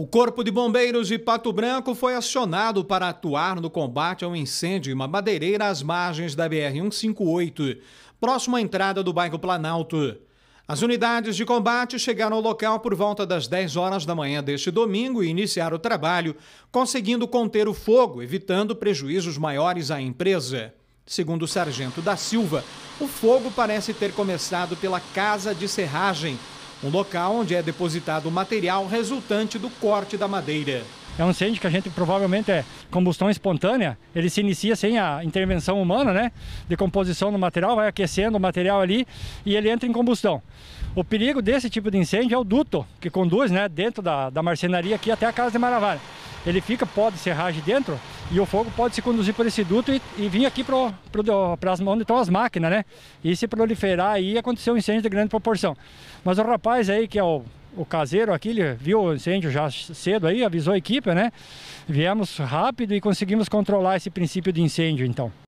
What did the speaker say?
O Corpo de Bombeiros de Pato Branco foi acionado para atuar no combate ao incêndio em uma madeireira às margens da BR-158, próximo à entrada do bairro Planalto. As unidades de combate chegaram ao local por volta das 10 horas da manhã deste domingo e iniciaram o trabalho, conseguindo conter o fogo, evitando prejuízos maiores à empresa. Segundo o sargento da Silva, o fogo parece ter começado pela casa de serragem, um local onde é depositado o material resultante do corte da madeira. É um incêndio que a gente provavelmente é combustão espontânea, ele se inicia sem a intervenção humana, né? Decomposição do material, vai aquecendo o material ali e ele entra em combustão. O perigo desse tipo de incêndio é o duto que conduz né, dentro da, da marcenaria aqui até a casa de Maravilha. Ele fica, pode serragem dentro, e o fogo pode se conduzir por esse duto e, e vir aqui para as onde estão as máquinas, né? E se proliferar aí aconteceu um incêndio de grande proporção. Mas o rapaz aí, que é o, o caseiro aqui, ele viu o incêndio já cedo aí, avisou a equipe, né? Viemos rápido e conseguimos controlar esse princípio de incêndio, então.